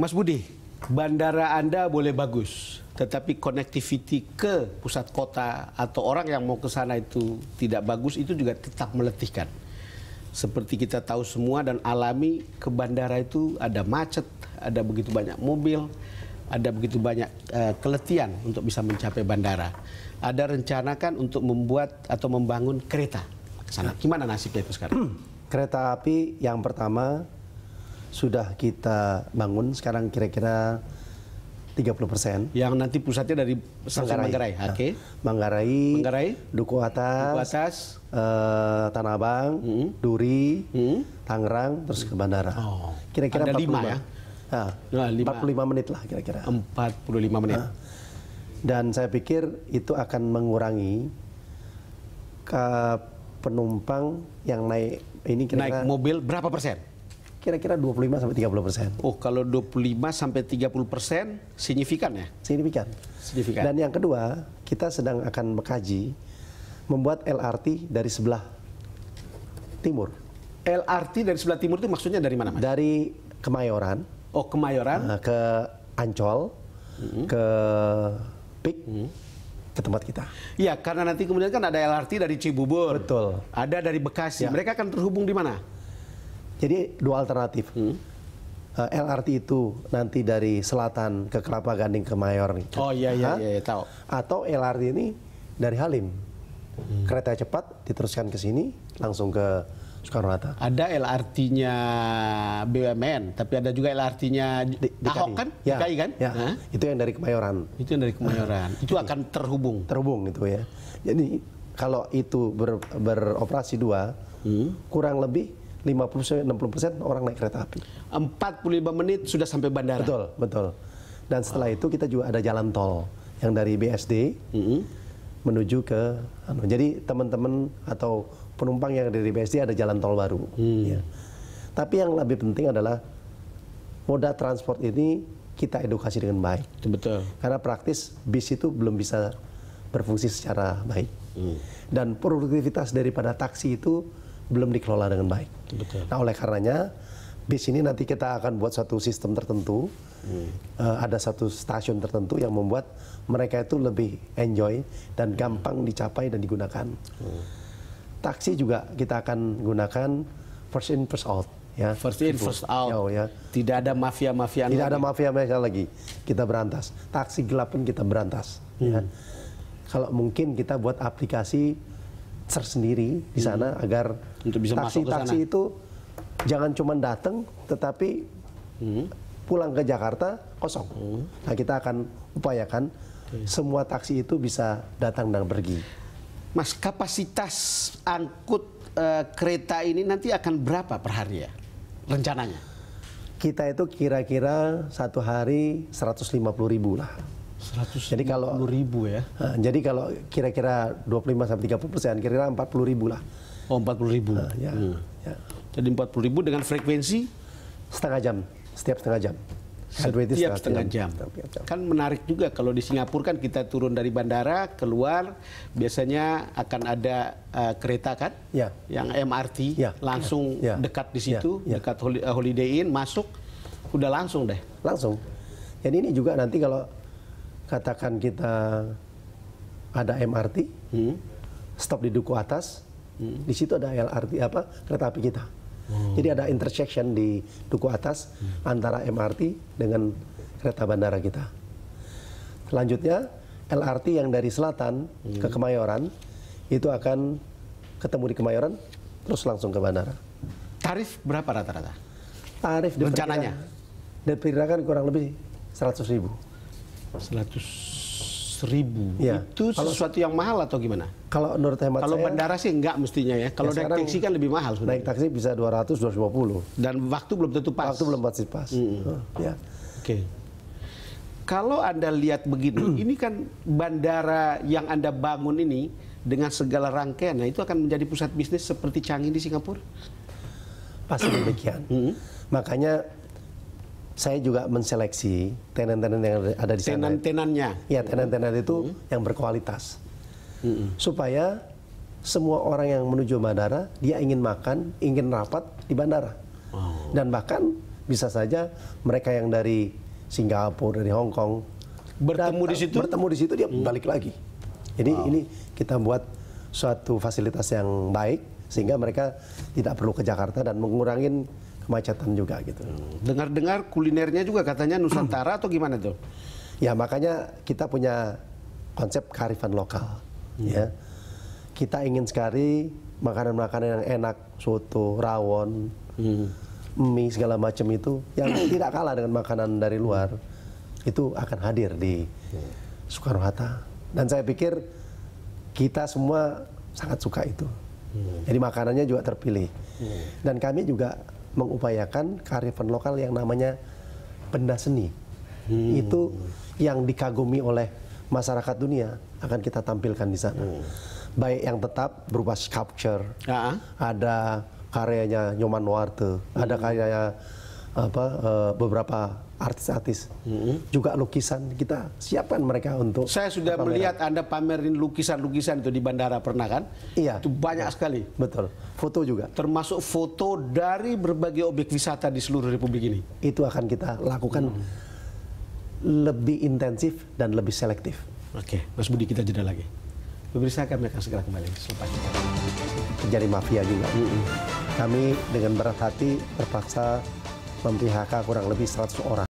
Mas Budi, bandara Anda boleh bagus, tetapi connectivity ke pusat kota atau orang yang mau ke sana itu tidak bagus, itu juga tetap meletihkan. Seperti kita tahu semua dan alami, ke bandara itu ada macet, ada begitu banyak mobil, ada begitu banyak uh, eh, keletian untuk bisa mencapai bandara. Ada rencana kan untuk membuat atau membangun kereta ke sana. Gimana nasibnya itu sekarang? kereta api yang pertama sudah kita bangun sekarang kira-kira 30 persen. Yang nanti pusatnya dari Manggarai. Manggarai. Nah, Oke. Okay. Manggarai, Manggarai, Duku Atas, Duku Atas. Uh, Tanah Abang, mm -hmm. Duri, mm -hmm. Tangerang, terus ke bandara. Oh, kira-kira oh. 45 lima, ya? Ah, nah, nah, 45 menit lah kira-kira. 45 menit. Nah. Dan saya pikir itu akan mengurangi ke penumpang yang naik ini kira-kira naik mobil berapa persen? kira-kira 25 sampai 30 persen. Oh, kalau 25 sampai 30 persen signifikan ya? Signifikan. Signifikan. Dan yang kedua, kita sedang akan mengkaji membuat LRT dari sebelah timur. LRT dari sebelah timur itu maksudnya dari mana? Mas? Dari Kemayoran. Oh, Kemayoran. Nah, ke Ancol, mm -hmm. ke Pik, mm -hmm ke tempat kita. Iya, karena nanti kemudian kan ada LRT dari Cibubur. Betul. Ada dari Bekasi. Ya. Mereka akan terhubung di mana? Jadi dua alternatif. Hmm. Eh, LRT itu nanti dari selatan ke Kelapa Gading ke Mayor nih. Oh iya iya iya, iya tahu. Atau LRT ini dari Halim. Hmm. Kereta cepat diteruskan ke sini langsung ke Soekarno Hatta. Ada LRT-nya BUMN, tapi ada juga LRT-nya Ahok kan, ya, DKI kan? Ya. Itu yang dari Kemayoran. Itu yang dari Kemayoran. itu akan terhubung. Terhubung itu ya. Jadi kalau itu ber, beroperasi dua, hmm. kurang lebih 50 60 orang naik kereta api. 45 menit sudah sampai bandara. Betul, betul. Dan setelah wow. itu kita juga ada jalan tol yang dari BSD mm -hmm. menuju ke anu, Jadi teman-teman atau penumpang yang dari BSD ada jalan tol baru. Hmm. Ya. Tapi yang lebih penting adalah moda transport ini kita edukasi dengan baik. Betul. Karena praktis bis itu belum bisa berfungsi secara baik. Hmm. Dan produktivitas daripada taksi itu belum dikelola dengan baik. Betul. Nah oleh karenanya di sini nanti kita akan buat satu sistem tertentu, hmm. uh, ada satu stasiun tertentu yang membuat mereka itu lebih enjoy dan hmm. gampang dicapai dan digunakan. Hmm. Taksi juga kita akan gunakan first in first out ya. First in first out. Yo, ya. Tidak ada mafia-mafia. Tidak lagi. ada mafia-mafia lagi. Kita berantas. Taksi gelap pun kita berantas. Ya. Hmm. Ya. Kalau mungkin kita buat aplikasi tersendiri sendiri di sana hmm. agar taksi taksi itu jangan cuma datang tetapi hmm. pulang ke Jakarta kosong. Hmm. Nah kita akan upayakan hmm. semua taksi itu bisa datang dan pergi. Mas kapasitas angkut e, kereta ini nanti akan berapa per hari ya rencananya? Kita itu kira-kira satu hari 150 ribu lah. Jadi kalau ribu ya. jadi kalau kira-kira 25 sampai 30 persen, kira-kira 40 ribu lah. Oh 40 ribu. Uh, ya. Hmm. ya. Jadi 40 ribu dengan frekuensi setengah jam, setiap setengah jam. Kan setiap setengah, setengah jam. jam. Kan menarik juga kalau di Singapura kan kita turun dari bandara keluar biasanya akan ada uh, kereta kan, ya. yang MRT ya. langsung ya. ya. dekat di ya. situ, ya. Ya. dekat eh, Holiday Inn masuk, udah langsung deh. Langsung. Jadi ini juga nanti kalau katakan kita ada MRT, hmm. stop di Duku Atas, hmm. di situ ada LRT apa kereta api kita. Hmm. Jadi ada intersection di Duku Atas hmm. antara MRT dengan kereta bandara kita. Selanjutnya LRT yang dari selatan hmm. ke Kemayoran itu akan ketemu di Kemayoran terus langsung ke bandara. Tarif berapa rata-rata? Tarif rencananya diperkirakan kurang lebih 100 ribu. 100 ribu ya. itu kalau, sesuatu yang mahal atau gimana? Kalau menurut hemat kalau saya, bandara sih enggak mestinya ya. Kalau ya naik taksi kan lebih mahal. Sebenarnya. Naik taksi bisa 200 250. Dan waktu belum tentu pas. Waktu belum pasti pas. Mm -hmm. oh, ya. Oke. Okay. Kalau Anda lihat begini, ini kan bandara yang Anda bangun ini dengan segala rangkaian, nah itu akan menjadi pusat bisnis seperti canggih di Singapura. Pasti demikian. Mm -hmm. Makanya saya juga menseleksi tenan-tenan yang ada di sana. Tenan-tenannya. Ya, tenan-tenan itu hmm. yang berkualitas. Hmm. Supaya semua orang yang menuju bandara dia ingin makan, ingin rapat di bandara. Wow. Oh. Dan bahkan bisa saja mereka yang dari Singapura, dari Hong Kong bertemu di situ. Bertemu di situ dia hmm. balik lagi. Jadi wow. ini kita buat suatu fasilitas yang baik sehingga mereka tidak perlu ke Jakarta dan mengurangin kemacetan juga gitu. Dengar-dengar kulinernya juga katanya Nusantara atau gimana tuh? Ya makanya kita punya konsep kearifan lokal. Hmm. Ya, kita ingin sekali makanan-makanan yang enak, soto, rawon, hmm. mie segala macam itu yang tidak kalah dengan makanan dari luar itu akan hadir di hmm. Soekarno Hatta. Dan saya pikir kita semua sangat suka itu. Hmm. Jadi makanannya juga terpilih. Hmm. Dan kami juga mengupayakan kearifan lokal yang namanya benda seni. Hmm. Itu yang dikagumi oleh masyarakat dunia akan kita tampilkan di sana. Hmm. Baik yang tetap berupa sculpture, uh ah. -huh. ada karyanya Nyoman Warte, hmm. ada karyanya apa uh, beberapa artis-artis mm-hmm. juga lukisan kita siapkan mereka untuk saya sudah pameran. melihat anda pamerin lukisan-lukisan itu di bandara pernah kan iya itu banyak ya. sekali betul foto juga termasuk foto dari berbagai objek wisata di seluruh republik ini itu akan kita lakukan mm. lebih intensif dan lebih selektif oke okay. mas Budi kita jeda lagi pemirsa kami akan segera kembali selepas terjadi mafia juga mm-hmm. kami dengan berat hati terpaksa memphk kurang lebih 100 orang.